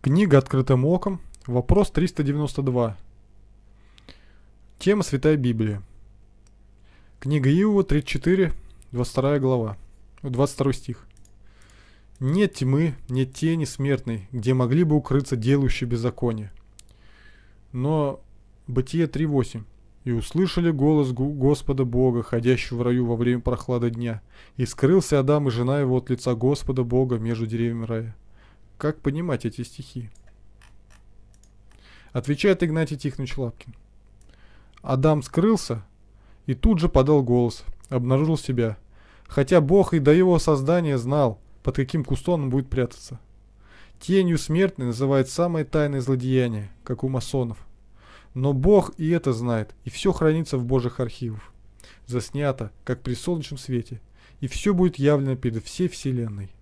Книга «Открытым оком». Вопрос 392. Тема Святая Библия. Книга Иова, 34, 22 глава, 22 стих. «Нет тьмы, нет тени смертной, где могли бы укрыться делающие беззаконие». Но Бытие 3.8. «И услышали голос Господа Бога, ходящего в раю во время прохлады дня, и скрылся Адам и жена его от лица Господа Бога между деревьями рая». Как понимать эти стихи? Отвечает Игнатий Тихонович Лапкин. Адам скрылся и тут же подал голос, обнаружил себя. Хотя Бог и до его создания знал, под каким кустом он будет прятаться. Тенью смертной называют самое тайное злодеяние, как у масонов. Но Бог и это знает, и все хранится в Божьих архивах. Заснято, как при солнечном свете, и все будет явлено перед всей Вселенной.